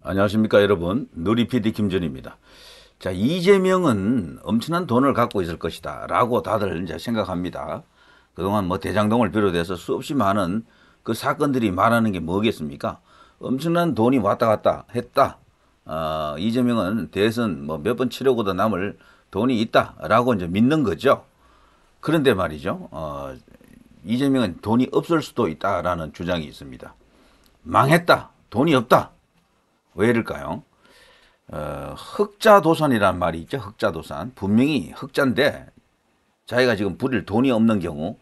안녕하십니까 여러분 누리피디 김준입니다 자 이재명은 엄청난 돈을 갖고 있을 것이다 라고 다들 이제 생각합니다 그동안 뭐 대장동을 비롯해서 수없이 많은 그 사건들이 말하는 게 뭐겠습니까 엄청난 돈이 왔다 갔다 했다 어, 이재명은 대선 뭐 몇 번 치르고도 남을 돈이 있다 라고 이제 믿는 거죠 그런데 말이죠 어, 이재명은 돈이 없을 수도 있다라는 주장이 있습니다 망했다 돈이 없다 왜일까요? 어, 흑자도산이란 말이 있죠. 흑자도산. 분명히 흑자인데 자기가 지금 부릴 돈이 없는 경우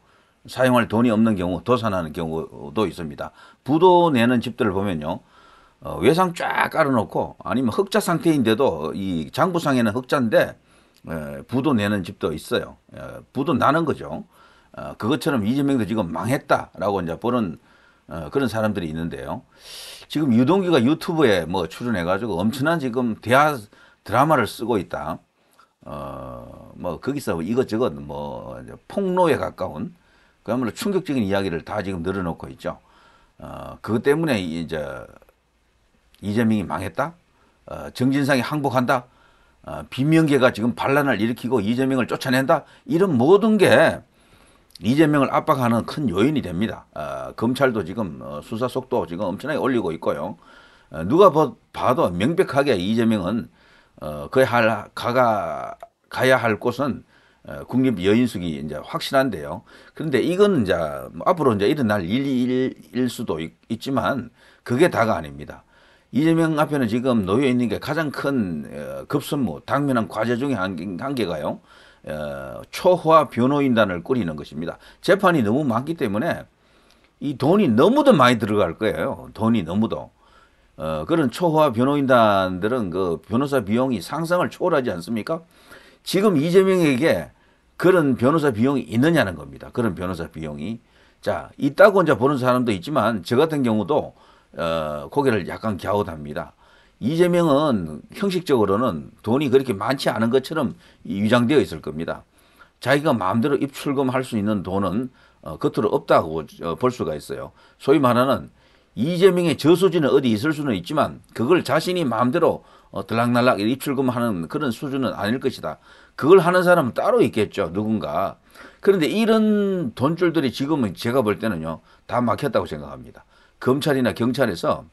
사용할 돈이 없는 경우 도산하는 경우도 있습니다. 부도 내는 집들을 보면요. 어, 외상 쫙 깔아놓고 아니면 흑자 상태인데도 이 장부상에는 흑자인데 에, 부도 내는 집도 있어요. 에, 부도 나는 거죠. 어, 그것처럼 이재명도 지금 망했다라고 이제 보는 어, 그런 사람들이 있는데요. 지금 유동규가 유튜브에 뭐 출연해가지고 엄청난 지금 대하 드라마를 쓰고 있다. 어, 뭐 거기서 뭐 이것저것 뭐 폭로에 가까운 그야말로 충격적인 이야기를 다 지금 늘어놓고 있죠. 어, 그것 때문에 이제 이재명이 망했다? 어, 정진상이 항복한다? 어, 비명계가 지금 반란을 일으키고 이재명을 쫓아낸다? 이런 모든 게 이재명을 압박하는 큰 요인이 됩니다. 어, 검찰도 지금 어, 수사 속도 지금 엄청나게 올리고 있고요. 어, 누가 봐도 명백하게 이재명은 어, 그 할, 가가, 가야 할 곳은 어, 국립 여인숙이 이제 확실한데요. 그런데 이건 이제 뭐 앞으로 이제 일어날 일일 수도 있, 지만 그게 다가 아닙니다. 이재명 앞에는 지금 놓여 있는 게 가장 큰 급선무, 당면한 과제 중에 한, 한 개가요. 어, 초화 호 변호인단을 꾸리는 것입니다. 재판이 너무 많기 때문에 이 돈이 너무도 많이 들어갈 거예요. 돈이 너무도. 어, 그런 초화 변호인단들은 그 변호사 비용이 상상을 초월하지 않습니까? 지금 이재명에게 그런 변호사 비용이 있느냐는 겁니다. 그런 변호사 비용이. 자, 있다고 이제 보는 사람도 있지만 저 같은 경우도 어, 고개를 약간 갸웃합니다. 이재명은 형식적으로는 돈이 그렇게 많지 않은 것처럼 위장되어 있을 겁니다. 자기가 마음대로 입출금할 수 있는 돈은 어, 겉으로 없다고 어, 볼 수가 있어요. 소위 말하는 이재명의 저수지는 어디 있을 수는 있지만 그걸 자신이 마음대로 어, 들락날락 입출금하는 그런 수준은 아닐 것이다. 그걸 하는 사람은 따로 있겠죠. 누군가. 그런데 이런 돈줄들이 지금은 제가 볼 때는요. 다 막혔다고 생각합니다. 검찰이나 경찰에서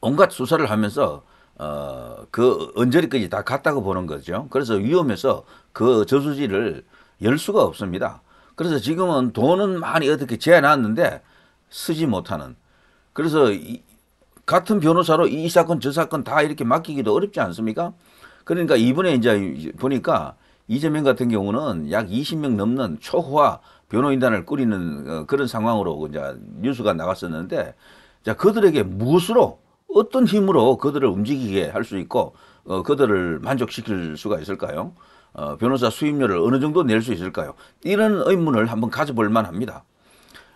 온갖 수사를 하면서 어, 그 언저리까지 다 갔다고 보는 거죠. 그래서 위험해서 그 저수지를 열 수가 없습니다. 그래서 지금은 돈은 많이 어떻게 제해놨는데 쓰지 못하는. 그래서 이, 같은 변호사로 이 사건 저 사건 다 이렇게 맡기기도 어렵지 않습니까? 그러니까 이번에 이제 보니까 이재명 같은 경우는 약 20명 넘는 초호화 변호인단을 꾸리는 어, 그런 상황으로 이제 뉴스가 나갔었는데 자 그들에게 무엇으로 어떤 힘으로 그들을 움직이게 할 수 있고 어, 그들을 만족시킬 수가 있을까요? 어, 변호사 수임료를 어느 정도 낼 수 있을까요? 이런 의문을 한번 가져볼 만합니다.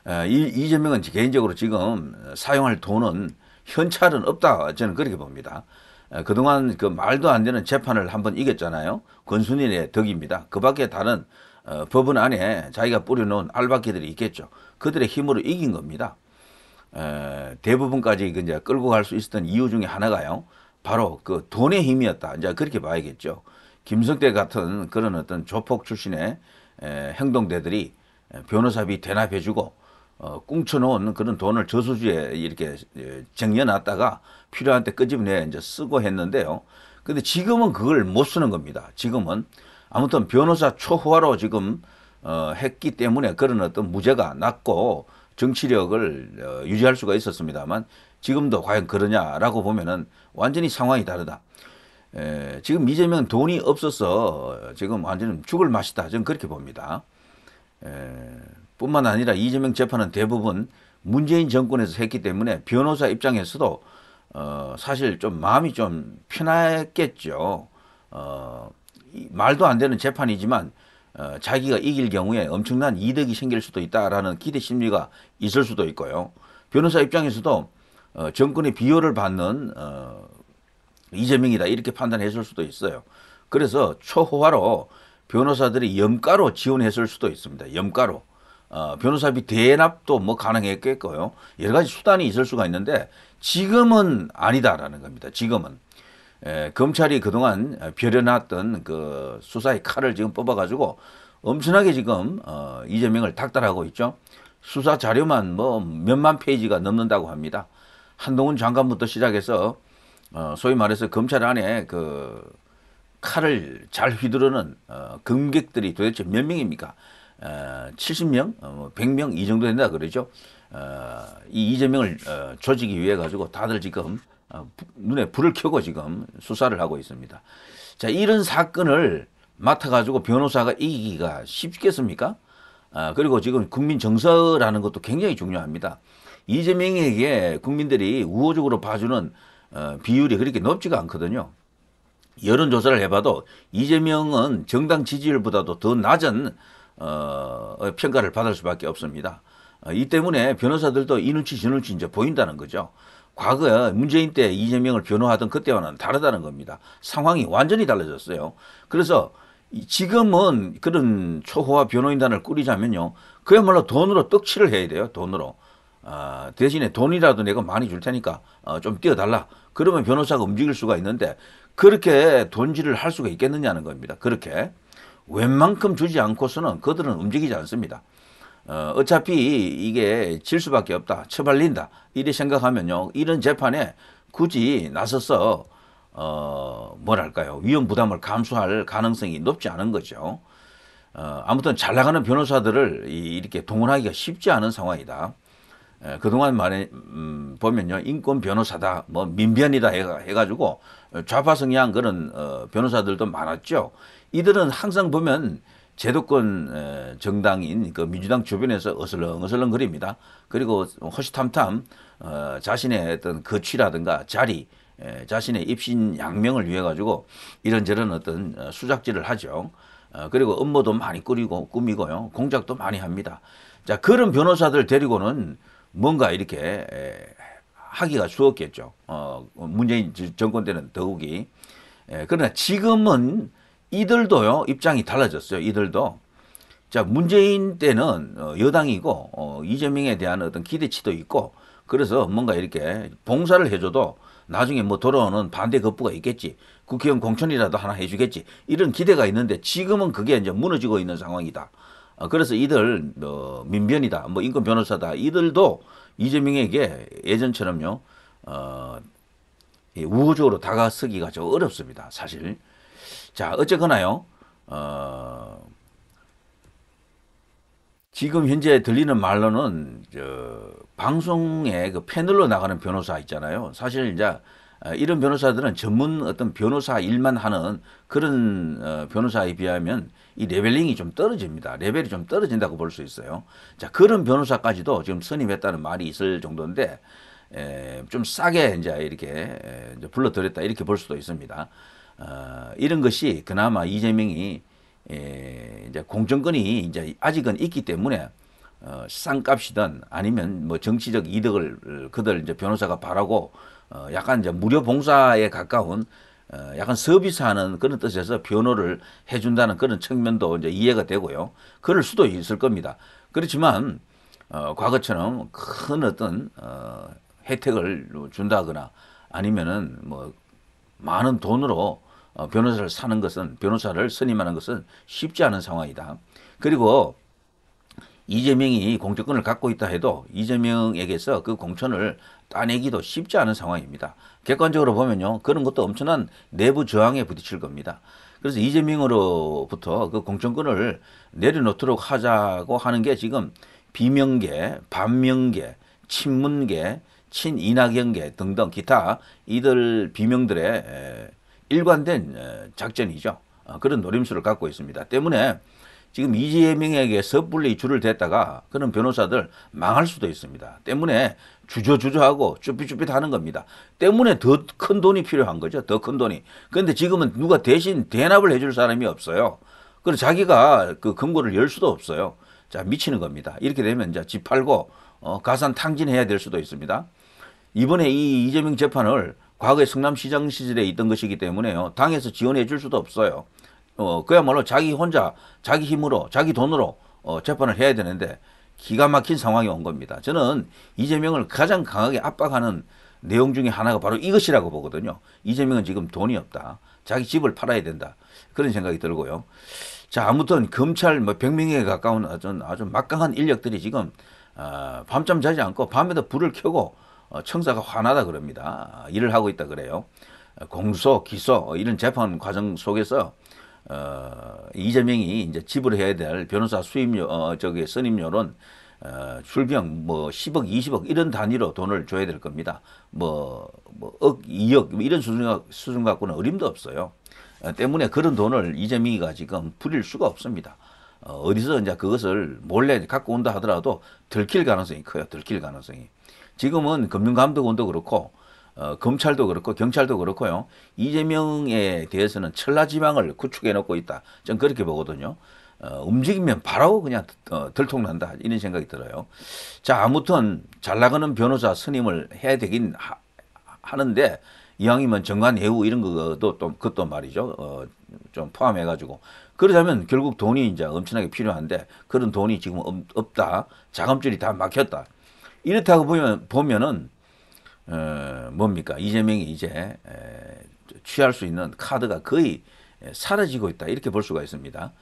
에, 이, 이재명은 개인적으로 지금 사용할 돈은 현찰은 없다 저는 그렇게 봅니다. 에, 그동안 그 말도 안 되는 재판을 한번 이겼잖아요. 권순일의 덕입니다. 그 밖에 다른 어, 법원 안에 자기가 뿌려놓은 알바끼들이 있겠죠. 그들의 힘으로 이긴 겁니다. 에, 대부분까지 이제 끌고 갈 수 있었던 이유 중에 하나가요. 바로 그 돈의 힘이었다. 이제 그렇게 봐야겠죠. 김성태 같은 그런 어떤 조폭 출신의 에, 행동대들이 변호사비 대납해주고 어, 꽁쳐놓은 그런 돈을 저수지에 이렇게 쟁여놨다가 필요한 때 끄집내 이제 쓰고 했는데요. 근데 지금은 그걸 못 쓰는 겁니다. 지금은 아무튼 변호사 초호화로 지금 어, 했기 때문에 그런 어떤 무죄가 났고 정치력을 어, 유지할 수가 있었습니다만 지금도 과연 그러냐라고 보면은 완전히 상황이 다르다. 에, 지금 이재명 돈이 없어서 지금 완전히 죽을 맛이다. 저는 그렇게 봅니다. 에, 뿐만 아니라 이재명 재판은 대부분 문재인 정권에서 했기 때문에 변호사 입장에서도 어, 사실 좀 마음이 좀 편했겠죠. 어, 말도 안 되는 재판이지만 어, 자기가 이길 경우에 엄청난 이득이 생길 수도 있다라는 기대 심리가 있을 수도 있고요. 변호사 입장에서도 어, 정권의 비호를 받는 어, 이재명이다 이렇게 판단했을 수도 있어요. 그래서 초호화로 변호사들이 염가로 지원했을 수도 있습니다. 염가로. 어, 변호사비 대납도 뭐 가능했겠고요. 여러 가지 수단이 있을 수가 있는데 지금은 아니다라는 겁니다. 지금은. 에, 예, 검찰이 그동안 벼려놨던 그 수사의 칼을 지금 뽑아가지고 엄청나게 지금 어, 이재명을 닥달하고 있죠. 수사 자료만 뭐 몇만 페이지가 넘는다고 합니다. 한동훈 장관부터 시작해서 어, 소위 말해서 검찰 안에 그 칼을 잘 휘두르는 어, 검객들이 도대체 몇 명입니까? 어, 70명, 어, 100명 이 정도 된다 그러죠. 어, 이 이재명을 어, 조지기 위해 가지고 다들 지금 어, 눈에 불을 켜고 지금 수사를 하고 있습니다. 자, 이런 사건을 맡아가지고 변호사가 이기기가 쉽겠습니까? 아, 그리고 지금 국민 정서라는 것도 굉장히 중요합니다. 이재명에게 국민들이 우호적으로 봐주는 어, 비율이 그렇게 높지가 않거든요. 여론조사를 해봐도 이재명은 정당 지지율보다도 더 낮은 어, 평가를 받을 수밖에 없습니다. 어, 이 때문에 변호사들도 이 눈치 저 눈치 이제 보인다는 거죠. 과거에 문재인 때 이재명을 변호하던 그때와는 다르다는 겁니다. 상황이 완전히 달라졌어요. 그래서 지금은 그런 초호화 변호인단을 꾸리자면요. 그야말로 돈으로 떡칠을 해야 돼요. 돈으로. 어, 대신에 돈이라도 내가 많이 줄 테니까 어, 좀 뛰어달라. 그러면 변호사가 움직일 수가 있는데 그렇게 돈질을 할 수가 있겠느냐는 겁니다. 그렇게. 웬만큼 주지 않고서는 그들은 움직이지 않습니다. 어, 어차피 이게 질 수밖에 없다. 처발린다. 이래 생각하면요. 이런 재판에 굳이 나서서 어, 뭐랄까요. 위험 부담을 감수할 가능성이 높지 않은 거죠. 어, 아무튼 잘 나가는 변호사들을 이, 렇게 동원하기가 쉽지 않은 상황이다. 에, 그동안 말에 음, 보면요. 인권 변호사다. 뭐 민변이다 해, 가지고 좌파 성향 그런 어, 변호사들도 많았죠. 이들은 항상 보면 제도권 정당인 그 민주당 주변에서 어슬렁어슬렁 거립니다. 그리고 허시탐탐 어, 자신의 어떤 거취라든가 자리 에, 자신의 입신 양명을 위해 가지고 이런저런 어떤 어, 수작질을 하죠. 어, 그리고 업무도 많이 꾸리고 꾸미고요. 공작도 많이 합니다. 자 그런 변호사들 데리고는 뭔가 이렇게 에, 하기가 수없겠죠. 어, 문재인 정권 때는 더욱이. 에, 그러나 지금은 이들도요 입장이 달라졌어요. 이들도 자 문재인 때는 어, 여당이고 어, 이재명에 대한 어떤 기대치도 있고 그래서 뭔가 이렇게 봉사를 해줘도 나중에 뭐 돌아오는 반대 거부가 있겠지 국회의원 공천이라도 하나 해주겠지 이런 기대가 있는데 지금은 그게 이제 무너지고 있는 상황이다. 어, 그래서 이들 어, 민변이다 뭐 인권 변호사다 이들도 이재명에게 예전처럼요 어, 예, 우호적으로 다가서기가 좀 어렵습니다 사실. 자, 어쨌거나요. 어, 지금 현재 들리는 말로는 저 방송에 그 패널로 나가는 변호사 있잖아요. 사실 이제 어, 이런 변호사들은 전문 어떤 변호사 일만 하는 그런 어, 변호사에 비하면 이 레벨링이 좀 떨어집니다. 레벨이 좀 떨어진다고 볼 수 있어요. 자 그런 변호사까지도 지금 선임했다는 말이 있을 정도인데 에, 좀 싸게 이제 이렇게 에, 이제 불러들였다 이렇게 볼 수도 있습니다. 어, 이런 것이 그나마 이재명이 에, 예, 이제 공정권이 이제 아직은 있기 때문에 어, 싼값이든 아니면 뭐 정치적 이득을 그들 이제 변호사가 바라고 어, 약간 이제 무료 봉사에 가까운 어, 약간 서비스하는 그런 뜻에서 변호를 해준다는 그런 측면도 이제 이해가 되고요. 그럴 수도 있을 겁니다. 그렇지만 어, 과거처럼 큰 어떤 어, 혜택을 준다거나 아니면은 뭐 많은 돈으로 어, 변호사를 사는 것은 변호사를 선임하는 것은 쉽지 않은 상황이다. 그리고 이재명이 공천권을 갖고 있다 해도 이재명에게서 그 공천을 따내기도 쉽지 않은 상황입니다. 객관적으로 보면요. 그런 것도 엄청난 내부 저항에 부딪힐 겁니다. 그래서 이재명으로부터 그 공천권을 내려놓도록 하자고 하는 게 지금 비명계, 반명계, 친문계, 친이낙연계 등등 기타 이들 비명들의 일관된 어, 작전이죠. 어, 그런 노림수를 갖고 있습니다. 때문에 지금 이재명에게 섣불리 줄을 댔다가 그런 변호사들 망할 수도 있습니다. 때문에 주저주저하고 쭈삣쭈삣 하는 겁니다. 때문에 더 큰 돈이 필요한 거죠. 더 큰 돈이. 그런데 지금은 누가 대신 대납을 해줄 사람이 없어요. 그래서 자기가 그 금고를 열 수도 없어요. 자, 미치는 겁니다. 이렇게 되면 이제 집 팔고 어, 가산 탕진해야 될 수도 있습니다. 이번에 이 이재명 재판을 과거에 성남시장 시절에 있던 것이기 때문에요. 당에서 지원해 줄 수도 없어요. 어, 그야말로 자기 혼자, 자기 힘으로, 자기 돈으로 어, 재판을 해야 되는데 기가 막힌 상황이 온 겁니다. 저는 이재명을 가장 강하게 압박하는 내용 중에 하나가 바로 이것이라고 보거든요. 이재명은 지금 돈이 없다. 자기 집을 팔아야 된다. 그런 생각이 들고요. 자, 아무튼 검찰 뭐 100명에 가까운 아주, 아주 막강한 인력들이 지금 어, 밤잠 자지 않고 밤에도 불을 켜고 어, 청사가 화나다 그럽니다. 일을 하고 있다 그래요. 공소, 기소 어, 이런 재판 과정 속에서 어, 이재명이 이제 지불해야 될 변호사 수임료, 어, 저기 선임료는 어, 출병 뭐 10억, 20억 이런 단위로 돈을 줘야 될 겁니다. 뭐, 뭐 억, 2억 뭐 이런 수준, 수준 갖고는 어림도 없어요. 어, 때문에 그런 돈을 이재명이가 지금 부릴 수가 없습니다. 어, 어디서 이제 그것을 몰래 갖고 온다 하더라도 들킬 가능성이 커요. 들킬 가능성이. 지금은 금융감독원도 그렇고 어, 검찰도 그렇고 경찰도 그렇고요. 이재명에 대해서는 천라지망을 구축해 놓고 있다. 전 그렇게 보거든요. 어, 움직이면 바로 그냥 어, 들통난다 이런 생각이 들어요. 자 아무튼 잘 나가는 변호사 선임을 해야 되긴 하, 하는데 이왕이면 정관 예우 이런 것도 또 그것도 말이죠. 어, 좀 포함해 가지고 그러자면 결국 돈이 이제 엄청나게 필요한데 그런 돈이 지금 없다. 자금줄이 다 막혔다. 이렇다고 보면 보면은 어, 뭡니까? 이재명이 이제 에, 취할 수 있는 카드가 거의 사라지고 있다. 이렇게 볼 수가 있습니다.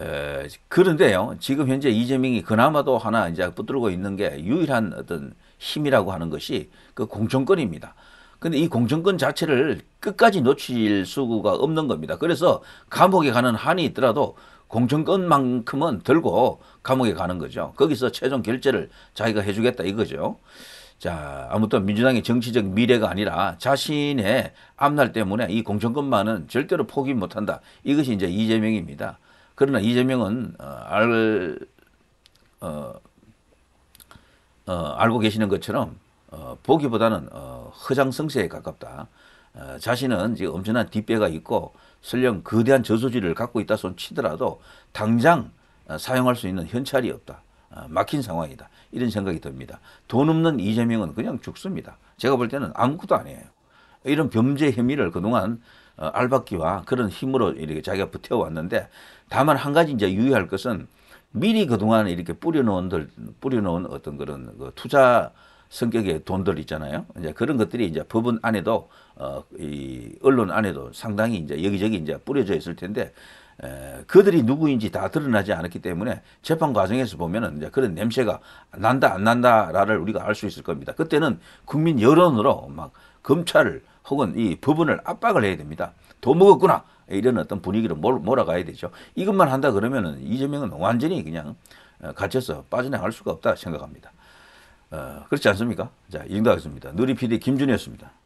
에, 그런데요, 지금 현재 이재명이 그나마도 하나 이제 붙들고 있는 게 유일한 어떤 힘이라고 하는 것이 그 공천권입니다. 근데 이 공정권 자체를 끝까지 놓칠 수가 없는 겁니다. 그래서 감옥에 가는 한이 있더라도 공정권만큼은 들고 감옥에 가는 거죠. 거기서 최종 결제를 자기가 해주겠다 이거죠. 자, 아무튼 민주당의 정치적 미래가 아니라 자신의 앞날 때문에 이공정권만은 절대로 포기 못한다. 이것이 이제 이재명입니다. 그러나 이재명은 어, 알, 어, 어, 알고 계시는 것처럼 어, 보기보다는 어, 허장성세에 가깝다. 어, 자신은 이제 엄청난 뒷배가 있고 설령 거대한 저소지를 갖고 있다 손 치더라도 당장 어, 사용할 수 있는 현찰이 없다. 어, 막힌 상황이다. 이런 생각이 듭니다. 돈 없는 이재명은 그냥 죽습니다. 제가 볼 때는 아무것도 아니에요. 이런 범죄 혐의를 그동안 어, 알박기와 그런 힘으로 이렇게 자기가 붙여왔는데 다만 한 가지 이제 유의할 것은 미리 그동안 이렇게 뿌려놓은, 뿌려놓은 어떤 그런 그 투자 성격의 돈들 있잖아요. 이제 그런 것들이 이제 법은 안에도 어, 이 언론 안에도 상당히 이제 여기저기 이제 뿌려져 있을 텐데 에, 그들이 누구인지 다 드러나지 않았기 때문에 재판 과정에서 보면 이제 그런 냄새가 난다 안 난다라를 우리가 알 수 있을 겁니다. 그때는 국민 여론으로 막 검찰을 혹은 이 법원을 압박을 해야 됩니다. 돈 먹었구나 이런 어떤 분위기로 몰, 몰아가야 되죠. 이것만 한다 그러면 이재명은 완전히 그냥 어, 갇혀서 빠져나갈 수가 없다 생각합니다. 어, 그렇지 않습니까? 자, 인도하겠습니다. 누리피디 김준이었습니다.